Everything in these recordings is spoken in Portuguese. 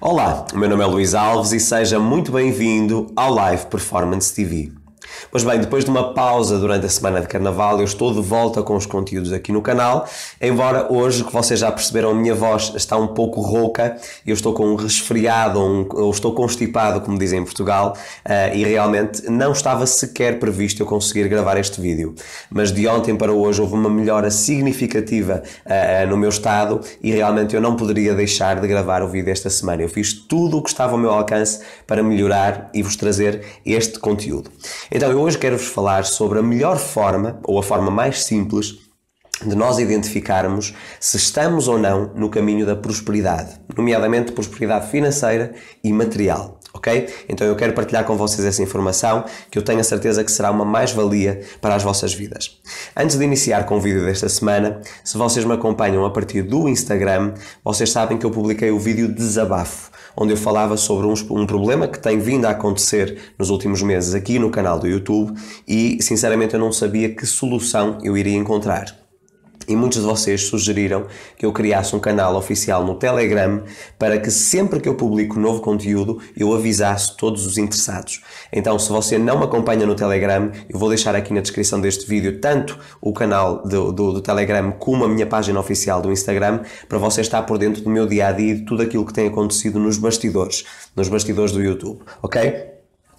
Olá, o meu nome é Luís Alves e seja muito bem-vindo ao Live Performance TV. Pois bem, depois de uma pausa durante a semana de carnaval, eu estou de volta com os conteúdos aqui no canal, embora hoje, que vocês já perceberam, a minha voz está um pouco rouca, eu estou com um resfriado, um, ou estou constipado, como dizem em Portugal, uh, e realmente não estava sequer previsto eu conseguir gravar este vídeo. Mas de ontem para hoje houve uma melhora significativa uh, no meu estado e realmente eu não poderia deixar de gravar o vídeo esta semana. Eu fiz tudo o que estava ao meu alcance para melhorar e vos trazer este conteúdo. Então, então eu hoje quero-vos falar sobre a melhor forma, ou a forma mais simples, de nós identificarmos se estamos ou não no caminho da prosperidade, nomeadamente prosperidade financeira e material ok? Então eu quero partilhar com vocês essa informação que eu tenho a certeza que será uma mais-valia para as vossas vidas. Antes de iniciar com o vídeo desta semana, se vocês me acompanham a partir do Instagram, vocês sabem que eu publiquei o vídeo desabafo onde eu falava sobre um, um, problema que tem vindo a acontecer nos últimos meses aqui no canal do YouTube e, sinceramente, eu não sabia que solução eu iria encontrar e muitos de vocês sugeriram que eu criasse um canal oficial no Telegram para que sempre que eu publico novo conteúdo eu avisasse todos os interessados. Então, se você não me acompanha no Telegram, eu vou deixar aqui na descrição deste vídeo tanto o canal do, do, do Telegram como a minha página oficial do Instagram para você estar por dentro do meu dia a dia e de tudo aquilo que tem acontecido nos bastidores, nos bastidores do YouTube, ok?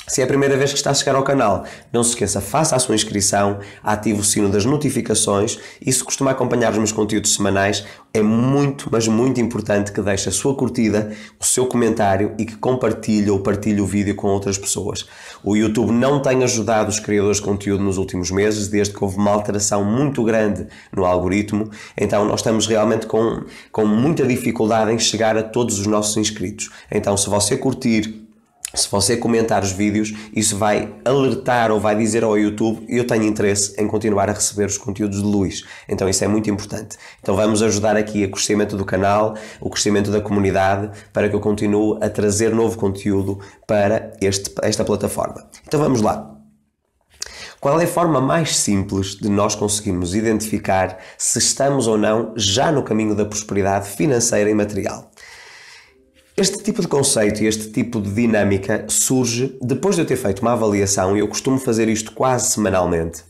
Se é a primeira vez que está a chegar ao canal, não se esqueça, faça a sua inscrição, ative o sino das notificações. e, se costuma acompanhar os meus conteúdos semanais. É muito, mas muito importante que deixe a sua curtida, o seu comentário e que compartilhe ou partilhe o vídeo com outras pessoas. O YouTube não tem ajudado os criadores de conteúdo nos últimos meses, desde que houve uma alteração muito grande no algoritmo. Então, nós estamos realmente com, com muita dificuldade em chegar a todos os nossos inscritos. Então, se você curtir, se você comentar os vídeos, isso vai alertar ou vai dizer ao YouTube eu tenho interesse em continuar a receber os conteúdos de Luís. Então isso é muito importante. Então vamos ajudar aqui o crescimento do canal, o crescimento da comunidade, para que eu continue a trazer novo conteúdo para este, esta plataforma. Então vamos lá. Qual é a forma mais simples de nós conseguirmos identificar se estamos ou não já no caminho da prosperidade financeira e material? Este tipo de conceito e este tipo de dinâmica surge depois de eu ter feito uma avaliação e eu costumo fazer isto quase semanalmente.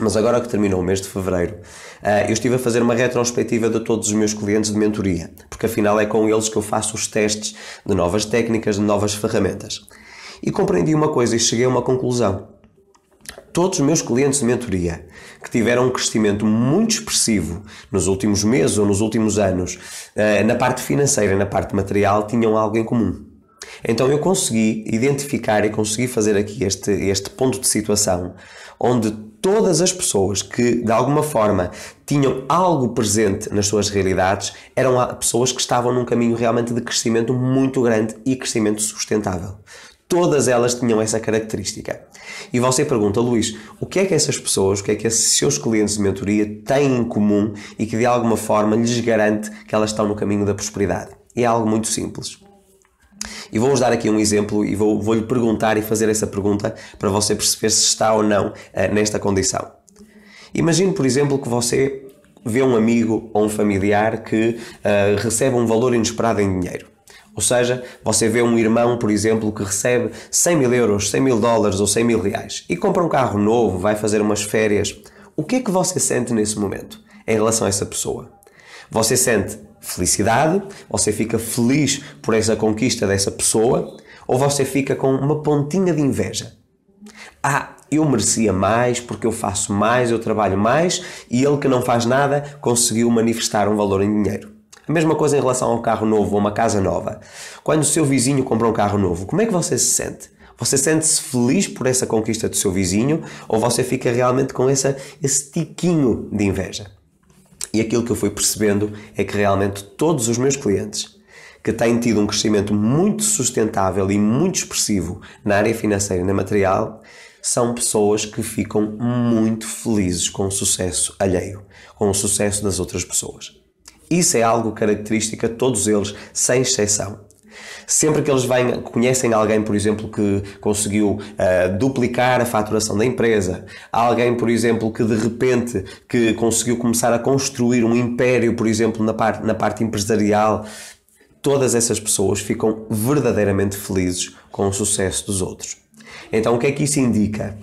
Mas agora que terminou o mês de fevereiro, eh, eu estive a fazer uma retrospectiva de todos os meus clientes de mentoria, porque afinal é com eles que eu faço os testes de novas técnicas, de novas ferramentas. E compreendi uma coisa e cheguei a uma conclusão todos os meus clientes de mentoria que tiveram um crescimento muito expressivo nos últimos meses ou nos últimos anos, eh, na parte financeira, na parte material, tinham algo em comum. Então eu consegui identificar e consegui fazer aqui este, este ponto de situação onde todas as pessoas que de alguma forma tinham algo presente nas suas realidades eram pessoas que estavam num caminho realmente de crescimento muito grande e crescimento sustentável. Todas elas tinham essa característica. E você pergunta, Luís, o que é que essas pessoas, o que é que esses seus clientes de mentoria têm em comum e que de alguma forma lhes garante que elas estão no caminho da prosperidade? É algo muito simples. E vou-vos dar aqui um exemplo e vou-lhe vou perguntar e fazer essa pergunta para você perceber se está ou não uh, nesta condição. Imagine, por exemplo, que você vê um amigo ou um familiar que uh, recebe um valor inesperado em dinheiro. Ou seja, você vê um irmão, por exemplo, que recebe 100 mil euros, 100 mil dólares ou 100 mil reais e compra um carro novo, vai fazer umas férias. O que é que você sente nesse momento em relação a essa pessoa? Você sente felicidade? Você fica feliz por essa conquista dessa pessoa? Ou você fica com uma pontinha de inveja? Ah, eu merecia mais porque eu faço mais, eu trabalho mais e ele que não faz nada conseguiu manifestar um valor em dinheiro. A mesma coisa em relação a um carro novo ou uma casa nova. Quando o seu vizinho compra um carro novo, como é que você se sente? Você sente-se feliz por essa conquista do seu vizinho ou você fica realmente com essa, esse tiquinho de inveja? E aquilo que eu fui percebendo é que realmente todos os meus clientes que têm tido um crescimento muito sustentável e muito expressivo na área financeira e na material são pessoas que ficam muito felizes com o sucesso alheio, com o sucesso das outras pessoas. Isso é algo característico a todos eles, sem exceção. Sempre que eles vêm, conhecem alguém, por exemplo, que conseguiu uh, duplicar a faturação da empresa, alguém, por exemplo, que de repente que conseguiu começar a construir um império, por exemplo, na, par na parte empresarial, todas essas pessoas ficam verdadeiramente felizes com o sucesso dos outros. Então, o que é que isso indica?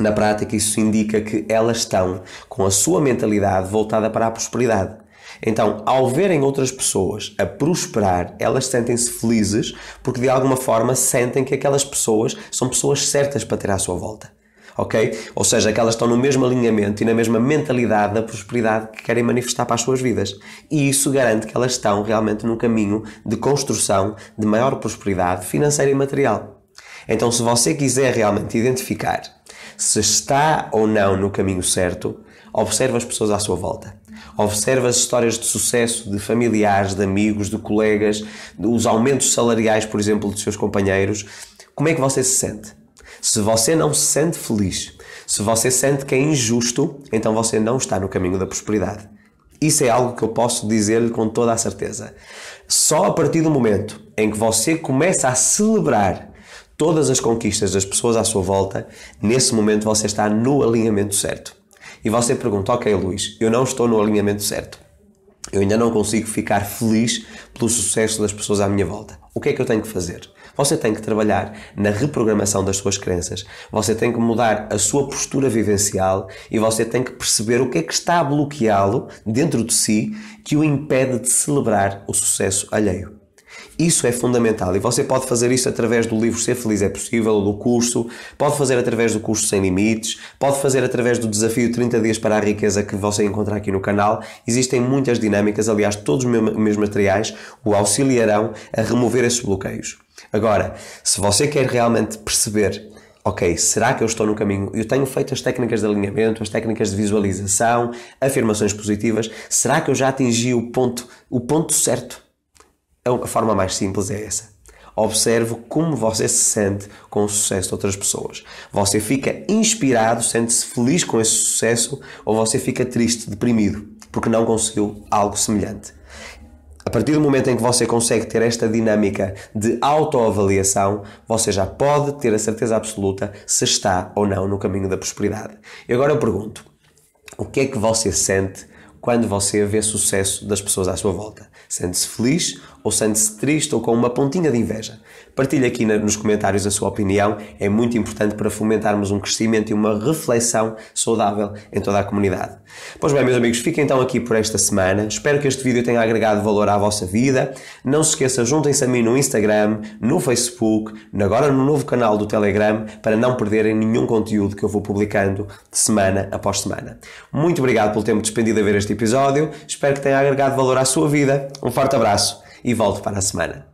Na prática, isso indica que elas estão com a sua mentalidade voltada para a prosperidade. Então, ao verem outras pessoas a prosperar, elas sentem-se felizes porque de alguma forma sentem que aquelas pessoas são pessoas certas para ter à sua volta. Ok? Ou seja, que elas estão no mesmo alinhamento e na mesma mentalidade da prosperidade que querem manifestar para as suas vidas. E isso garante que elas estão realmente no caminho de construção de maior prosperidade financeira e material. Então, se você quiser realmente identificar se está ou não no caminho certo, Observa as pessoas à sua volta. Observa as histórias de sucesso de familiares, de amigos, de colegas, os aumentos salariais, por exemplo, dos seus companheiros. Como é que você se sente? Se você não se sente feliz, se você sente que é injusto, então você não está no caminho da prosperidade. Isso é algo que eu posso dizer-lhe com toda a certeza. Só a partir do momento em que você começa a celebrar todas as conquistas das pessoas à sua volta, nesse momento você está no alinhamento certo. E você pergunta: Ok, Luís, eu não estou no alinhamento certo. Eu ainda não consigo ficar feliz pelo sucesso das pessoas à minha volta. O que é que eu tenho que fazer? Você tem que trabalhar na reprogramação das suas crenças, você tem que mudar a sua postura vivencial e você tem que perceber o que é que está a bloqueá-lo dentro de si que o impede de celebrar o sucesso alheio. Isso é fundamental e você pode fazer isso através do livro Ser Feliz é Possível, do curso, pode fazer através do curso Sem Limites, pode fazer através do desafio 30 Dias para a Riqueza que você encontra aqui no canal. Existem muitas dinâmicas, aliás, todos os meus materiais o auxiliarão a remover esses bloqueios. Agora, se você quer realmente perceber ok, será que eu estou no caminho? Eu tenho feito as técnicas de alinhamento, as técnicas de visualização, afirmações positivas. Será que eu já atingi o ponto, o ponto certo a forma mais simples é essa. Observe como você se sente com o sucesso de outras pessoas. Você fica inspirado, sente-se feliz com esse sucesso ou você fica triste, deprimido, porque não conseguiu algo semelhante. A partir do momento em que você consegue ter esta dinâmica de autoavaliação, você já pode ter a certeza absoluta se está ou não no caminho da prosperidade. E agora eu pergunto: o que é que você sente quando você vê sucesso das pessoas à sua volta? Sente-se feliz ou sente-se triste ou com uma pontinha de inveja. Partilhe aqui nos comentários a sua opinião, é muito importante para fomentarmos um crescimento e uma reflexão saudável em toda a comunidade. Pois bem, meus amigos, fiquem então aqui por esta semana. Espero que este vídeo tenha agregado valor à vossa vida. Não se esqueça, juntem-se a mim no Instagram, no Facebook, agora no novo canal do Telegram, para não perderem nenhum conteúdo que eu vou publicando de semana após semana. Muito obrigado pelo tempo despendido a ver este episódio. Espero que tenha agregado valor à sua vida. Um forte abraço e volto para a semana.